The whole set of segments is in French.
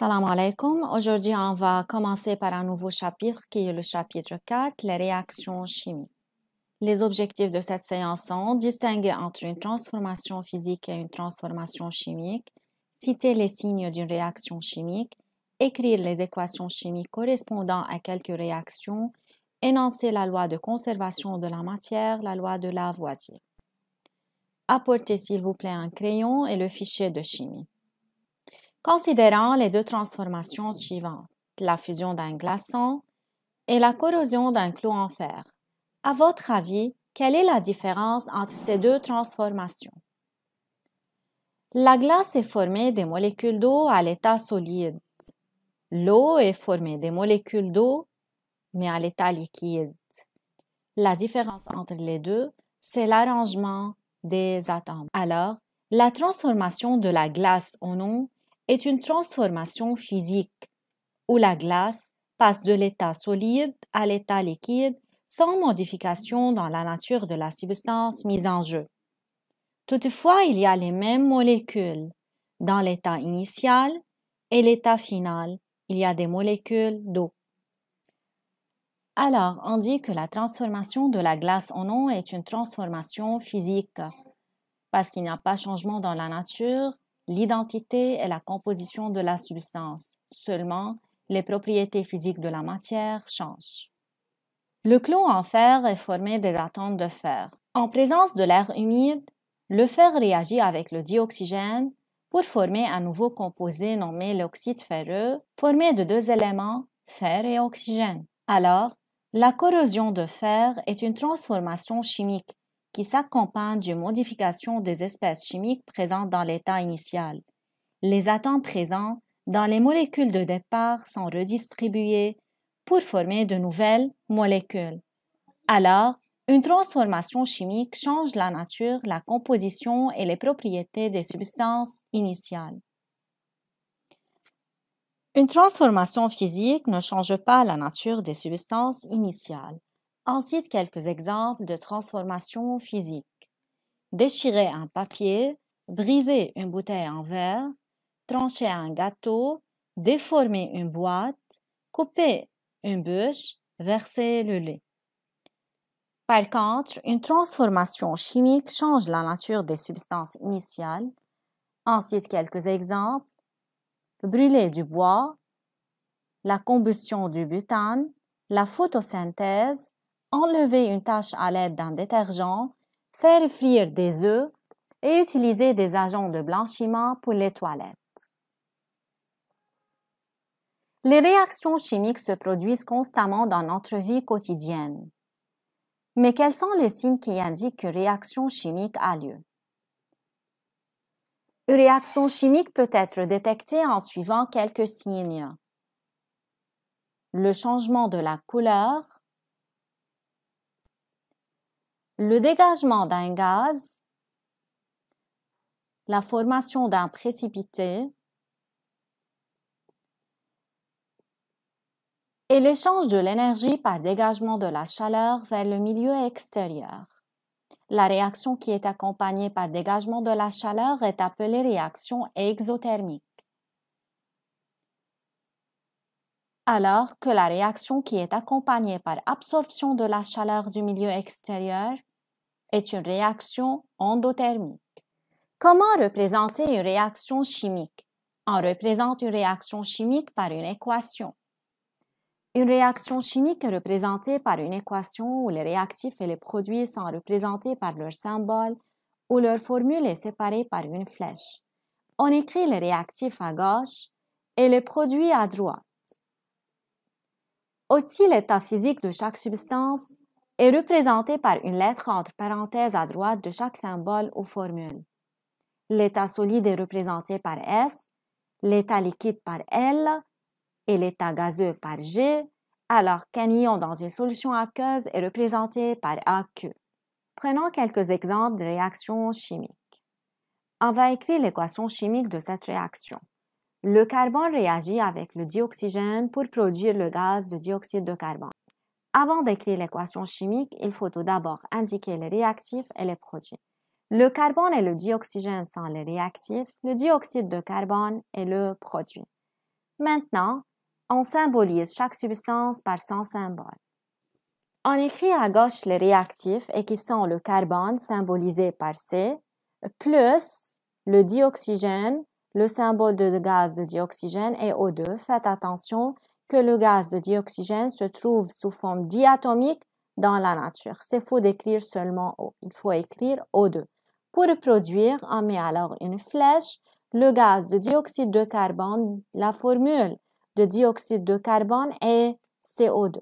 Salam alaikum. Aujourd'hui, on va commencer par un nouveau chapitre qui est le chapitre 4, les réactions chimiques. Les objectifs de cette séance sont distinguer entre une transformation physique et une transformation chimique, citer les signes d'une réaction chimique, écrire les équations chimiques correspondant à quelques réactions, énoncer la loi de conservation de la matière, la loi de la voiture. Apportez s'il vous plaît un crayon et le fichier de chimie. Considérons les deux transformations suivantes, la fusion d'un glaçon et la corrosion d'un clou en fer, à votre avis, quelle est la différence entre ces deux transformations? La glace est formée des molécules d'eau à l'état solide. L'eau est formée des molécules d'eau, mais à l'état liquide. La différence entre les deux, c'est l'arrangement des atomes. Alors, la transformation de la glace en eau est une transformation physique où la glace passe de l'état solide à l'état liquide sans modification dans la nature de la substance mise en jeu. Toutefois, il y a les mêmes molécules. Dans l'état initial et l'état final, il y a des molécules d'eau. Alors, on dit que la transformation de la glace en eau est une transformation physique, parce qu'il n'y a pas changement dans la nature l'identité et la composition de la substance. Seulement, les propriétés physiques de la matière changent. Le clou en fer est formé des atomes de fer. En présence de l'air humide, le fer réagit avec le dioxygène pour former un nouveau composé nommé l'oxyde ferreux, formé de deux éléments, fer et oxygène. Alors, la corrosion de fer est une transformation chimique qui s'accompagne d'une modification des espèces chimiques présentes dans l'état initial. Les atomes présents dans les molécules de départ sont redistribués pour former de nouvelles molécules. Alors, une transformation chimique change la nature, la composition et les propriétés des substances initiales. Une transformation physique ne change pas la nature des substances initiales. On cite quelques exemples de transformations physiques. Déchirer un papier, briser une bouteille en verre, trancher un gâteau, déformer une boîte, couper une bûche, verser le lait. Par contre, une transformation chimique change la nature des substances initiales. On cite quelques exemples. Brûler du bois, la combustion du butane, la photosynthèse, enlever une tache à l'aide d'un détergent, faire frire des œufs et utiliser des agents de blanchiment pour les toilettes. Les réactions chimiques se produisent constamment dans notre vie quotidienne. Mais quels sont les signes qui indiquent que réaction chimique a lieu Une réaction chimique peut être détectée en suivant quelques signes. Le changement de la couleur, le dégagement d'un gaz, la formation d'un précipité et l'échange de l'énergie par dégagement de la chaleur vers le milieu extérieur. La réaction qui est accompagnée par dégagement de la chaleur est appelée réaction exothermique. alors que la réaction qui est accompagnée par absorption de la chaleur du milieu extérieur est une réaction endothermique. Comment représenter une réaction chimique On représente une réaction chimique par une équation. Une réaction chimique est représentée par une équation où les réactifs et les produits sont représentés par leur symbole ou leur formule est séparée par une flèche. On écrit les réactifs à gauche et les produits à droite. Aussi, l'état physique de chaque substance est représenté par une lettre entre parenthèses à droite de chaque symbole ou formule. L'état solide est représenté par S, l'état liquide par L et l'état gazeux par G, alors qu'un ion dans une solution aqueuse est représenté par AQ. Prenons quelques exemples de réactions chimiques. On va écrire l'équation chimique de cette réaction. Le carbone réagit avec le dioxygène pour produire le gaz de dioxyde de carbone. Avant d'écrire l'équation chimique, il faut tout d'abord indiquer les réactifs et les produits. Le carbone et le dioxygène sont les réactifs, le dioxyde de carbone est le produit. Maintenant, on symbolise chaque substance par son symbole. On écrit à gauche les réactifs et qui sont le carbone symbolisé par C, plus le dioxygène, le symbole de gaz de dioxygène et O2. Faites attention, que le gaz de dioxygène se trouve sous forme diatomique dans la nature. C'est faux d'écrire seulement O, il faut écrire O2. Pour produire, on met alors une flèche, le gaz de dioxyde de carbone, la formule de dioxyde de carbone est CO2.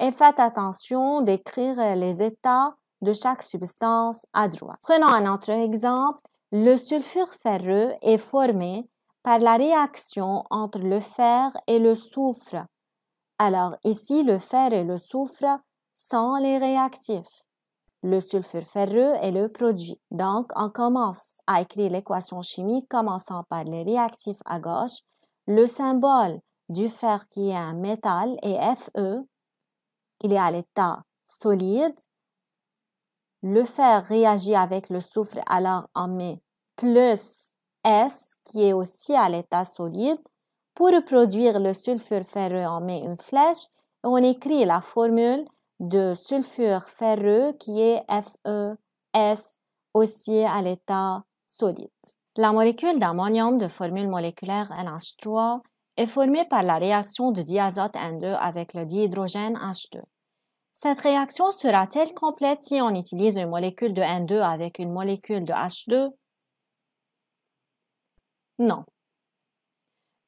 Et faites attention d'écrire les états de chaque substance à droite. Prenons un autre exemple. Le sulfure ferreux est formé par la réaction entre le fer et le soufre. Alors ici, le fer et le soufre sont les réactifs. Le sulfure ferreux est le produit. Donc, on commence à écrire l'équation chimique commençant par les réactifs à gauche, le symbole du fer qui est un métal est Fe, il est à l'état solide. Le fer réagit avec le soufre, alors on met plus S qui est aussi à l'état solide. Pour produire le sulfure ferreux, on met une flèche et on écrit la formule de sulfure ferreux qui est FeS aussi à l'état solide. La molécule d'ammonium de formule moléculaire NH3 est formée par la réaction de diazote N2 avec le dihydrogène H2. Cette réaction sera-t-elle complète si on utilise une molécule de N2 avec une molécule de H2 non.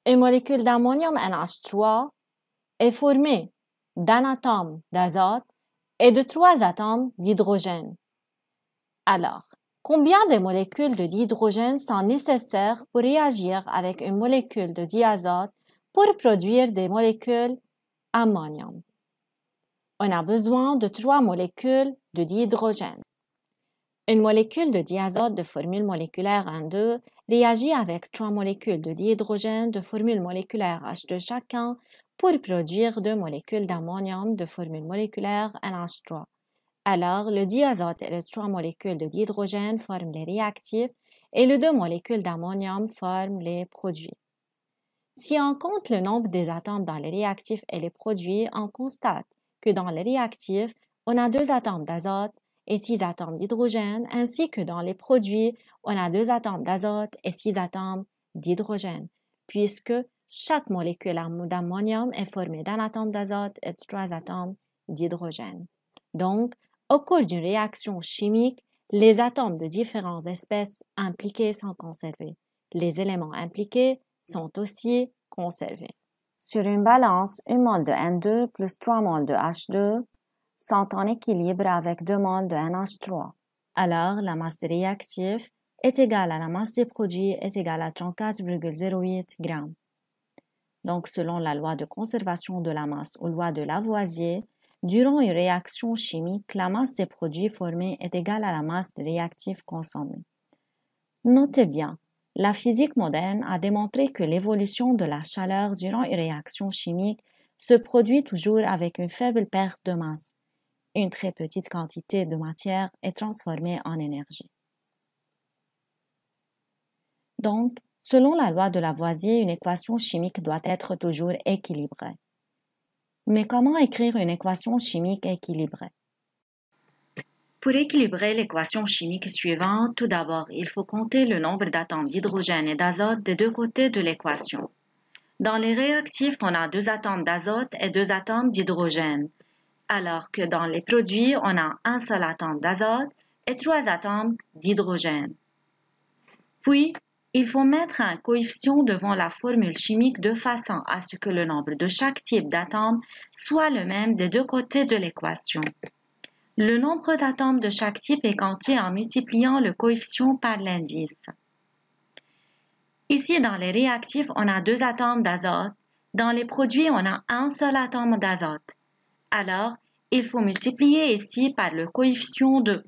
Une molécule d'ammonium NH3 est formée d'un atome d'azote et de trois atomes d'hydrogène. Alors, combien de molécules de dihydrogène sont nécessaires pour réagir avec une molécule de diazote pour produire des molécules d'ammonium? On a besoin de trois molécules de dihydrogène. Une molécule de diazote de formule moléculaire N2 réagit avec trois molécules de dihydrogène de formule moléculaire H2 chacun pour produire deux molécules d'ammonium de formule moléculaire NH3. Alors, le diazote et les trois molécules de dihydrogène forment les réactifs et les deux molécules d'ammonium forment les produits. Si on compte le nombre des atomes dans les réactifs et les produits, on constate que dans les réactifs, on a deux atomes d'azote et six atomes d'hydrogène, ainsi que dans les produits, on a deux atomes d'azote et six atomes d'hydrogène, puisque chaque molécule d'ammonium est formée d'un atome d'azote et de trois atomes d'hydrogène. Donc, au cours d'une réaction chimique, les atomes de différentes espèces impliquées sont conservés. Les éléments impliqués sont aussi conservés. Sur une balance, 1 mole de N2 plus 3 moles de H2 sont en équilibre avec deux moles de NH3. Alors, la masse des réactifs est égale à la masse des produits est égale à 34,08 g. Donc, selon la loi de conservation de la masse ou loi de Lavoisier, durant une réaction chimique, la masse des produits formés est égale à la masse des réactifs consommés. Notez bien, la physique moderne a démontré que l'évolution de la chaleur durant une réaction chimique se produit toujours avec une faible perte de masse une très petite quantité de matière est transformée en énergie. Donc, selon la loi de Lavoisier, une équation chimique doit être toujours équilibrée. Mais comment écrire une équation chimique équilibrée Pour équilibrer l'équation chimique suivante, tout d'abord, il faut compter le nombre d'atomes d'hydrogène et d'azote des deux côtés de l'équation. Dans les réactifs, on a deux atomes d'azote et deux atomes d'hydrogène alors que dans les produits, on a un seul atome d'azote et trois atomes d'hydrogène. Puis, il faut mettre un coefficient devant la formule chimique de façon à ce que le nombre de chaque type d'atome soit le même des deux côtés de l'équation. Le nombre d'atomes de chaque type est compté en multipliant le coefficient par l'indice. Ici, dans les réactifs, on a deux atomes d'azote. Dans les produits, on a un seul atome d'azote. Alors, il faut multiplier ici par le coefficient 2.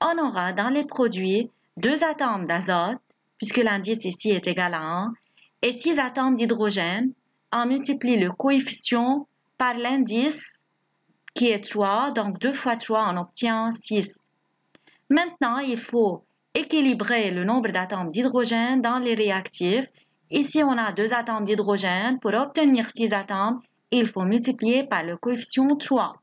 On aura dans les produits 2 atomes d'azote, puisque l'indice ici est égal à 1, et 6 atomes d'hydrogène. On multiplie le coefficient par l'indice qui est 3, donc 2 fois 3, on obtient 6. Maintenant, il faut équilibrer le nombre d'atomes d'hydrogène dans les réactifs. Ici, on a 2 atomes d'hydrogène. Pour obtenir 6 atomes, il faut multiplier par le coefficient 3.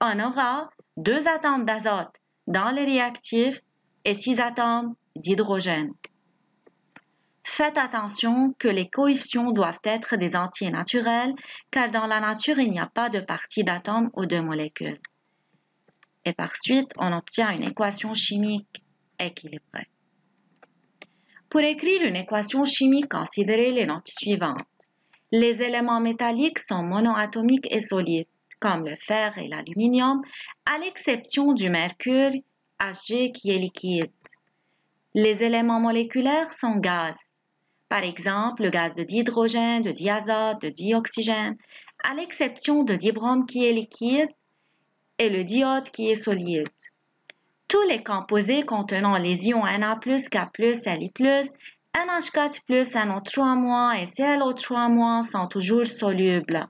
On aura deux atomes d'azote dans les réactifs et six atomes d'hydrogène. Faites attention que les coefficients doivent être des entiers naturels car dans la nature il n'y a pas de partie d'atomes ou de molécules. Et par suite, on obtient une équation chimique équilibrée. Pour écrire une équation chimique, considérez les notes suivantes. Les éléments métalliques sont monoatomiques et solides, comme le fer et l'aluminium, à l'exception du mercure, Hg, qui est liquide. Les éléments moléculaires sont gaz, par exemple le gaz de dihydrogène, de diazote, de dioxygène, à l'exception de dibrome qui est liquide et le diode qui est solide. Tous les composés contenant les ions Na+, K+, Li+, nh 4 no 3 et ClO3 sont toujours solubles.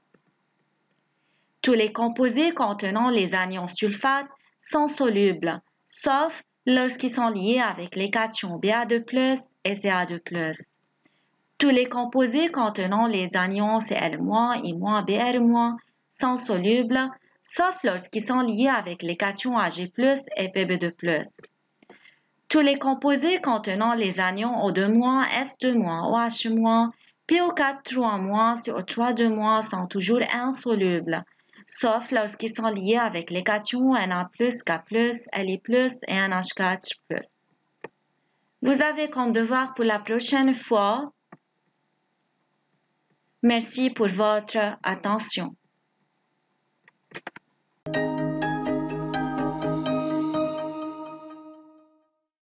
Tous les composés contenant les anions sulfates sont solubles, sauf lorsqu'ils sont liés avec les cations Ba2+, et Ca2+. Tous les composés contenant les anions Cl- I-, Br- sont solubles, sauf lorsqu'ils sont liés avec les cations Ag+, et Pb2+. Tous les composés contenant les anions O2-, S2-, OH-, PO4-3- et O3-, sont toujours insolubles, sauf lorsqu'ils sont liés avec les cations Na+, K+, Li+, et NH4+. Vous avez comme devoir pour la prochaine fois. Merci pour votre attention.